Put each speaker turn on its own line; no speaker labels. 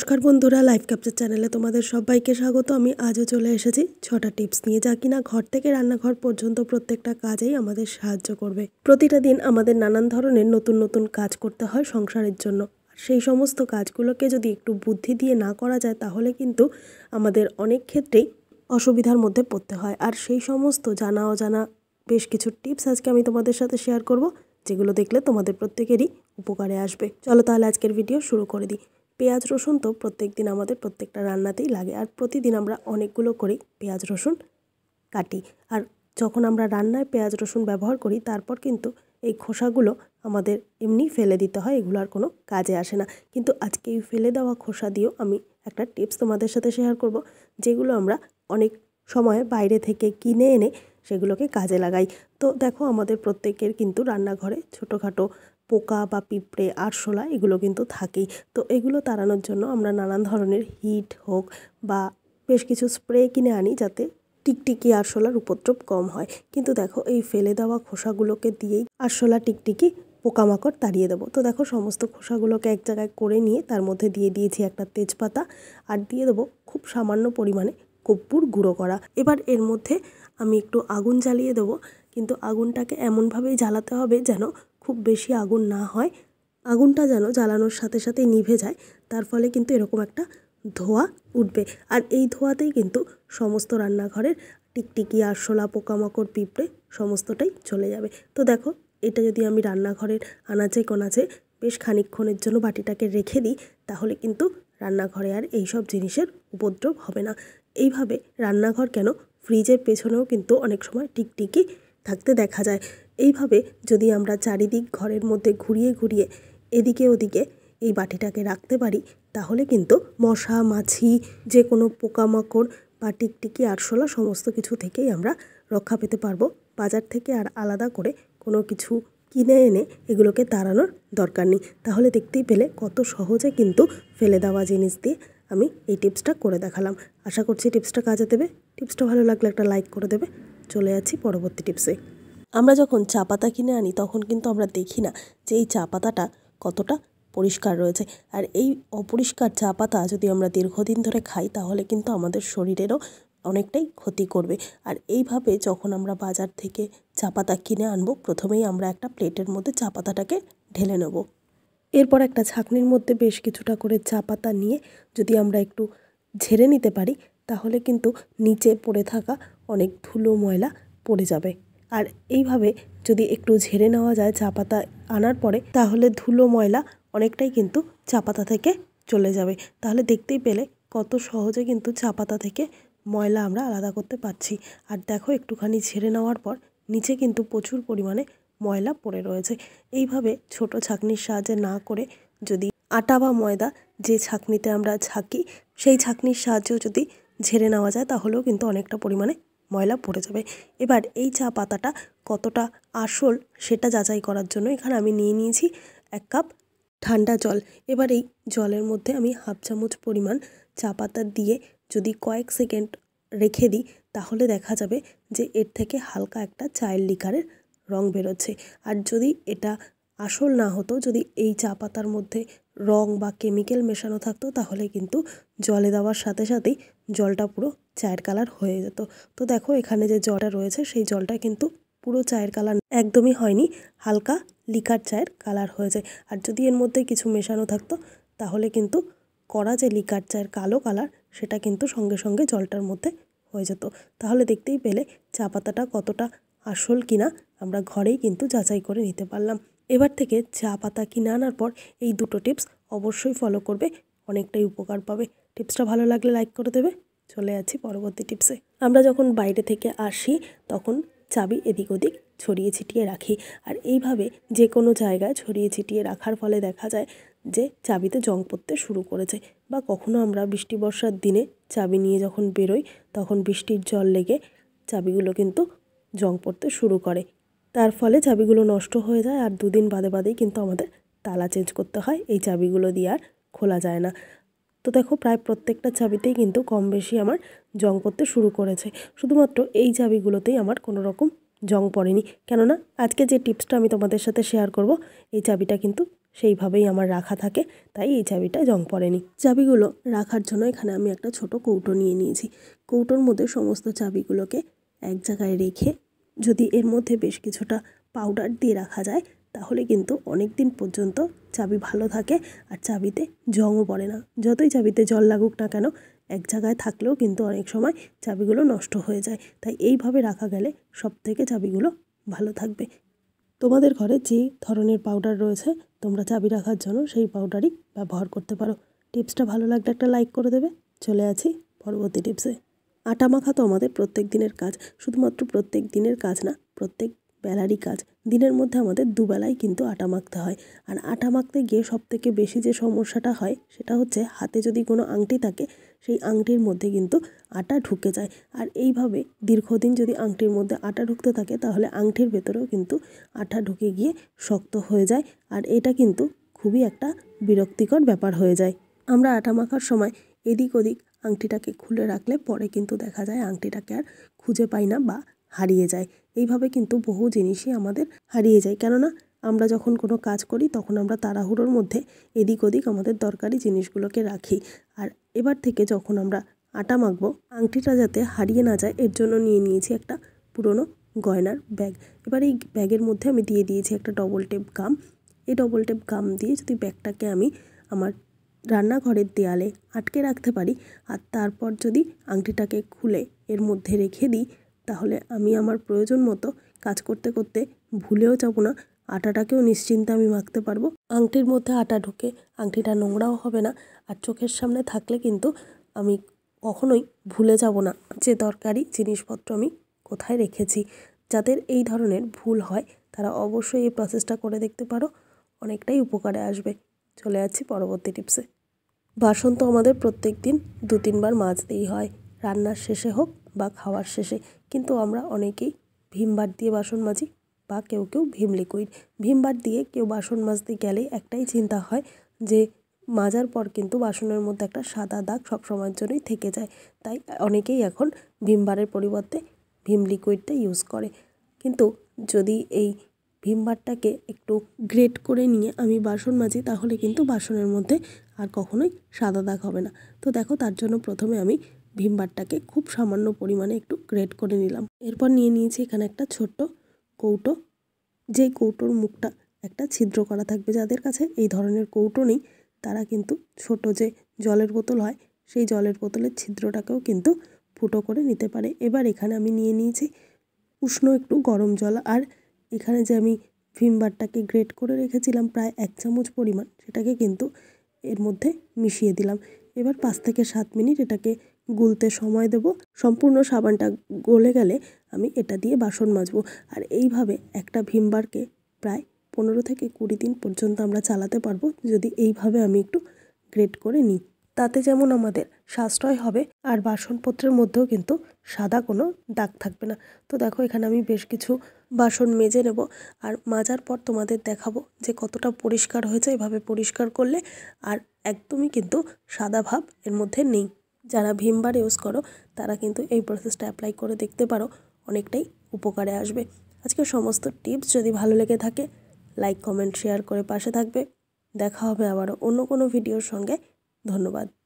নমস্কার বন্ধুরা live capture চ্যানেলে তোমাদের সবাইকে স্বাগত আমি আজও চলে এসেছি ছটা টিপস নিয়ে যা কিনা ঘর থেকে রান্নাঘর পর্যন্ত প্রত্যেকটা কাজেই আমাদের সাহায্য করবে প্রতিটা দিন আমাদের নানান ধরনের নতুন নতুন কাজ করতে হয় সংসারের জন্য সেই সমস্ত কাজগুলোকে যদি একটু বুদ্ধি দিয়ে না করা যায় তাহলে কিন্তু আমাদের অনেক ক্ষেত্রেই অসুবিধার মধ্যে পড়তে হয় আর সেই সমস্ত জানা অজানা বেশ কিছু টিপস আজকে আমি তোমাদের সাথে শেয়ার করব যেগুলো দেখলে তোমাদের প্রত্যেকেরই উপকারে আসবে চলো তাহলে আজকের ভিডিও শুরু করে দিই পেঁয়াজ রসুন তো প্রত্যেক দিন আমাদের প্রত্যেকটা রান্নাতেই লাগে আর প্রতিদিন আমরা অনেকগুলো করেই পেঁয়াজ রসুন কাটি আর যখন আমরা রান্নায় পেঁয়াজ রসুন ব্যবহার করি তারপর কিন্তু এই খোসাগুলো আমাদের এমনি ফেলে দিতে হয় এগুলো আর কোনো কাজে আসে না কিন্তু আজকে এই ফেলে দেওয়া খোসা দিয়েও আমি একটা টিপস তোমাদের সাথে শেয়ার করব যেগুলো আমরা অনেক সময় বাইরে থেকে কিনে এনে সেগুলোকে কাজে লাগাই তো দেখো আমাদের প্রত্যেকের কিন্তু রান্নাঘরে ছোটোখাটো পোকা বা পিঁপড়ে আরশোলা এগুলো কিন্তু থাকেই তো এগুলো তাড়ানোর জন্য আমরা নানান ধরনের হিট হোক বা বেশ কিছু স্প্রে কিনে আনি যাতে টিকটিকি আরশোলার উপদ্রব কম হয় কিন্তু দেখো এই ফেলে দেওয়া খোসাগুলোকে দিয়েই আরশোলা টিকটিকি পোকামাকড় তাড়িয়ে দেবো তো দেখো সমস্ত খোসাগুলোকে এক জায়গায় করে নিয়ে তার মধ্যে দিয়ে দিয়েছি একটা তেজপাতা আর দিয়ে দেবো খুব সামান্য পরিমাণে কপ্পুর গুঁড়ো করা এবার এর মধ্যে আমি একটু আগুন জ্বালিয়ে দেবো কিন্তু আগুনটাকে এমনভাবেই জ্বালাতে হবে যেন খুব বেশি আগুন না হয় আগুনটা যেন জ্বালানোর সাথে সাথে নিভে যায় তার ফলে কিন্তু এরকম একটা ধোয়া উঠবে আর এই ধোয়াতেই কিন্তু সমস্ত রান্নাঘরের টিকটিকি আরশোলা পোকামাকড় পিঁপড়ে সমস্তটাই চলে যাবে তো দেখো এটা যদি আমি রান্নাঘরের আনাচে কোনাচে বেশ খানিকক্ষণের জন্য বাটিটাকে রেখে দিই তাহলে কিন্তু রান্নাঘরে আর এই সব জিনিসের উপদ্রব হবে না এইভাবে রান্নাঘর কেন ফ্রিজের পেছনেও কিন্তু অনেক সময় টিকটিকি থাকতে দেখা যায় এইভাবে যদি আমরা চারিদিক ঘরের মধ্যে ঘুরিয়ে ঘুরিয়ে এদিকে ওদিকে এই বাটিটাকে রাখতে পারি তাহলে কিন্তু মশা মাছি যে কোনো পোকামাকড় বা টিকটিকি আরশোলা সমস্ত কিছু থেকেই আমরা রক্ষা পেতে পারবো বাজার থেকে আর আলাদা করে কোনো কিছু কিনে এনে এগুলোকে তাড়ানোর দরকার নেই তাহলে দেখতেই পেলে কত সহজে কিন্তু ফেলে দেওয়া জিনিস দিয়ে আমি এই টিপসটা করে দেখালাম আশা করছি টিপসটা কাজে দেবে টিপসটা ভালো লাগলে একটা লাইক করে দেবে চলে যাচ্ছি পরবর্তী টিপসে আমরা যখন চা পাতা কিনে আনি তখন কিন্তু আমরা দেখি না যে এই চা পাতাটা কতটা পরিষ্কার রয়েছে আর এই অপরিষ্কার চা পাতা যদি আমরা দীর্ঘদিন ধরে খাই তাহলে কিন্তু আমাদের শরীরেরও অনেকটাই ক্ষতি করবে আর এইভাবে যখন আমরা বাজার থেকে চা পাতা কিনে আনবো প্রথমেই আমরা একটা প্লেটের মধ্যে চা পাতাটাকে ঢেলে নেব এরপর একটা ছাঁকনির মধ্যে বেশ কিছুটা করে চা পাতা নিয়ে যদি আমরা একটু ঝেড়ে নিতে পারি তাহলে কিন্তু নিচে পড়ে থাকা অনেক ধুলো ময়লা পড়ে যাবে আর এইভাবে যদি একটু ঝেড়ে নেওয়া যায় চা পাতা আনার পরে তাহলে ধুলো ময়লা অনেকটাই কিন্তু চা পাতা থেকে চলে যাবে তাহলে দেখতেই পেলে কত সহজে কিন্তু চা পাতা থেকে ময়লা আমরা আলাদা করতে পারছি আর দেখো একটুখানি ঝেড়ে নেওয়ার পর নিচে কিন্তু প্রচুর পরিমাণে ময়লা পড়ে রয়েছে এইভাবে ছোট ছাঁকনির সাহায্যে না করে যদি আটা বা ময়দা যে ছাঁকনিতে আমরা ছাঁকি সেই ছাঁকনির সাহায্যেও যদি ঝেড়ে নেওয়া যায় তাহলেও কিন্তু অনেকটা পরিমাণে ময়লা পড়ে যাবে এবার এই চা পাতাটা কতটা আসল সেটা যাচাই করার জন্য এখানে আমি নিয়ে নিয়েছি এক কাপ ঠান্ডা জল এবার এই জলের মধ্যে আমি হাফ চামচ পরিমাণ চা পাতা দিয়ে যদি কয়েক সেকেন্ড রেখে দিই তাহলে দেখা যাবে যে এর থেকে হালকা একটা চায়ের লিকারের রং বেরোচ্ছে আর যদি এটা আসল না হতো যদি এই চা পাতার মধ্যে রং বা কেমিক্যাল মেশানো থাকতো তাহলে কিন্তু জলে দেওয়ার সাথে সাথেই জলটা পুরো চায়ের কালার হয়ে যেত তো দেখো এখানে যে জলটা রয়েছে সেই জলটা কিন্তু পুরো চায়ের কালার একদমই হয়নি হালকা লিকার চায়ের কালার হয়েছে আর যদি এর মধ্যে কিছু মেশানো থাকতো তাহলে কিন্তু করা যে লিকার চায়ের কালো কালার সেটা কিন্তু সঙ্গে সঙ্গে জলটার মধ্যে হয়ে যেত তাহলে দেখতেই পেলে চা পাতাটা কতটা আসল কিনা আমরা ঘরেই কিন্তু যাচাই করে নিতে পারলাম এবার থেকে চা পাতা কিনে আনার পর এই দুটো টিপস অবশ্যই ফলো করবে অনেকটাই উপকার পাবে টিপসটা ভালো লাগলে লাইক করে দেবে চলে আছি পরবর্তী টিপসে আমরা যখন বাইরে থেকে আসি তখন চাবি এদিক ওদিক ছড়িয়ে ছিটিয়ে রাখি আর এইভাবে যে কোনো জায়গায় ছড়িয়ে ছিটিয়ে রাখার ফলে দেখা যায় যে চাবিতে জং পড়তে শুরু করেছে বা কখনো আমরা বৃষ্টি বর্ষার দিনে চাবি নিয়ে যখন বেরোই তখন বৃষ্টির জল লেগে চাবিগুলো কিন্তু জং পড়তে শুরু করে তার ফলে চাবিগুলো নষ্ট হয়ে যায় আর দুদিন বাদে বাদেই কিন্তু আমাদের তালা চেঞ্জ করতে হয় এই চাবিগুলো দিয়ে আর খোলা যায় না তো দেখো প্রায় প্রত্যেকটা চাবিতেই কিন্তু কম বেশি আমার জং পড়তে শুরু করেছে শুধুমাত্র এই চাবিগুলোতেই আমার কোনো রকম জং পড়েনি কেননা আজকে যে টিপসটা আমি তোমাদের সাথে শেয়ার করব এই চাবিটা কিন্তু সেইভাবেই আমার রাখা থাকে তাই এই চাবিটা জং পড়েনি চাবিগুলো রাখার জন্য এখানে আমি একটা ছোট কৌটো নিয়ে নিয়েছি কৌটোর মধ্যে সমস্ত চাবিগুলোকে এক জায়গায় রেখে যদি এর মধ্যে বেশ কিছুটা পাউডার দিয়ে রাখা যায় তাহলে কিন্তু অনেক দিন পর্যন্ত চাবি ভালো থাকে আর চাবিতে জংও পড়ে না যতই চাবিতে জল লাগুক না কেন এক জায়গায় থাকলেও কিন্তু অনেক সময় চাবিগুলো নষ্ট হয়ে যায় তাই এইভাবে রাখা গেলে সব থেকে চাবিগুলো ভালো থাকবে তোমাদের ঘরে যে ধরনের পাউডার রয়েছে তোমরা চাবি রাখার জন্য সেই পাউডারই ব্যবহার করতে পারো টিপসটা ভালো লাগলে একটা লাইক করে দেবে চলে আছি পরবর্তী টিপসে আটা মাখা তো আমাদের প্রত্যেক দিনের কাজ শুধুমাত্র প্রত্যেক দিনের কাজ না প্রত্যেক বেলারই কাজ দিনের মধ্যে আমাদের দুবেলাই কিন্তু আটা মাখতে হয় আর আটা মাখতে গিয়ে সবথেকে বেশি যে সমস্যাটা হয় সেটা হচ্ছে হাতে যদি কোনো আংটি থাকে সেই আংটির মধ্যে কিন্তু আটা ঢুকে যায় আর এইভাবে দীর্ঘদিন যদি আংটির মধ্যে আটা ঢুকতে থাকে তাহলে আংটির ভেতরেও কিন্তু আটা ঢুকে গিয়ে শক্ত হয়ে যায় আর এটা কিন্তু খুবই একটা বিরক্তিকর ব্যাপার হয়ে যায় আমরা আটা মাখার সময় এদিক ওদিক আংটিটাকে খুলে রাখলে পরে কিন্তু দেখা যায় আংটিটাকে আর খুঁজে পাই না বা হারিয়ে যায় এইভাবে কিন্তু বহু জিনিসই আমাদের হারিয়ে যায় কেননা আমরা যখন কোনো কাজ করি তখন আমরা তাড়াহুড়োর মধ্যে এদিক ওদিক আমাদের দরকারি জিনিসগুলোকে রাখি আর এবার থেকে যখন আমরা আটা মাখবো আংটিটা যাতে হারিয়ে না যায় এর জন্য নিয়ে নিয়েছি একটা পুরনো গয়নার ব্যাগ এবার এই ব্যাগের মধ্যে আমি দিয়ে দিয়েছি একটা ডবল টেপ গাম এই ডবল টেপ গাম দিয়ে যদি ব্যাগটাকে আমি আমার রান্নাঘরের দেয়ালে আটকে রাখতে পারি আর তারপর যদি আংটিটাকে খুলে এর মধ্যে রেখে দিই তাহলে আমি আমার প্রয়োজন মতো কাজ করতে করতে ভুলেও যাব না আটাটাকেও নিশ্চিন্তে আমি মাখতে পারবো আংটির মধ্যে আটা ঢুকে আংটিটা নোংরাও হবে না আর চোখের সামনে থাকলে কিন্তু আমি কখনোই ভুলে যাব না যে দরকারি জিনিসপত্র আমি কোথায় রেখেছি যাদের এই ধরনের ভুল হয় তারা অবশ্যই এই প্রসেসটা করে দেখতে পারো অনেকটাই উপকারে আসবে চলে আসছি পরবর্তী টিপসে বাসন তো আমাদের প্রত্যেক দিন দু তিনবার মাজতেই হয় রান্নার শেষে হোক বা খাওয়ার শেষে কিন্তু আমরা অনেকেই ভীম বার দিয়ে বাসন মাজি বা কেউ কেউ ভীম লিকুইড ভীম বার দিয়ে কেউ বাসন মাজতে গেলে একটাই চিন্তা হয় যে মাজার পর কিন্তু বাসনের মধ্যে একটা সাদা দাগ সবসময়ের জন্যই থেকে যায় তাই অনেকেই এখন ভীম বারের পরিবর্তে ভীম লিকুইডটা ইউজ করে কিন্তু যদি এই ভিমবারটাকে একটু গ্রেট করে নিয়ে আমি বাসন মাজি তাহলে কিন্তু বাসনের মধ্যে আর কখনোই সাদা দাগ হবে না তো দেখো তার জন্য প্রথমে আমি ভিমবারটাকে খুব সামান্য পরিমাণে একটু গ্রেট করে নিলাম এরপর নিয়ে নিয়েছি এখানে একটা ছোট্ট কৌটো যেই কৌটোর মুখটা একটা ছিদ্র করা থাকবে যাদের কাছে এই ধরনের কৌটো নেই তারা কিন্তু ছোট যে জলের বোতল হয় সেই জলের বোতলের ছিদ্রটাকেও কিন্তু ফুটো করে নিতে পারে এবার এখানে আমি নিয়ে নিয়েছি উষ্ণ একটু গরম জল আর এখানে যে আমি ভিমবারটাকে গ্রেট করে রেখেছিলাম প্রায় এক চামচ পরিমাণ সেটাকে কিন্তু এর মধ্যে মিশিয়ে দিলাম এবার পাঁচ থেকে সাত মিনিট এটাকে গুলতে সময় দেব সম্পূর্ণ সাবানটা গলে গেলে আমি এটা দিয়ে বাসন মাজবো আর এইভাবে একটা ভিমবারকে প্রায় পনেরো থেকে কুড়ি দিন পর্যন্ত আমরা চালাতে পারবো যদি এইভাবে আমি একটু গ্রেট করে নিই তাতে যেমন আমাদের সাশ্রয় হবে আর বাসনপত্রের মধ্যেও কিন্তু সাদা কোনো দাগ থাকবে না তো দেখো এখানে আমি বেশ কিছু বাসন মেজে নেব আর মাজার পর তোমাদের দেখাবো যে কতটা পরিষ্কার হয়েছে এভাবে পরিষ্কার করলে আর একদমই কিন্তু সাদা ভাব এর মধ্যে নেই যারা ভিমবার ইউজ করো তারা কিন্তু এই প্রসেসটা অ্যাপ্লাই করে দেখতে পারো অনেকটাই উপকারে আসবে আজকে সমস্ত টিপস যদি ভালো লেগে থাকে লাইক কমেন্ট শেয়ার করে পাশে থাকবে দেখা হবে আবারও অন্য কোনো ভিডিওর সঙ্গে ধন্যবাদ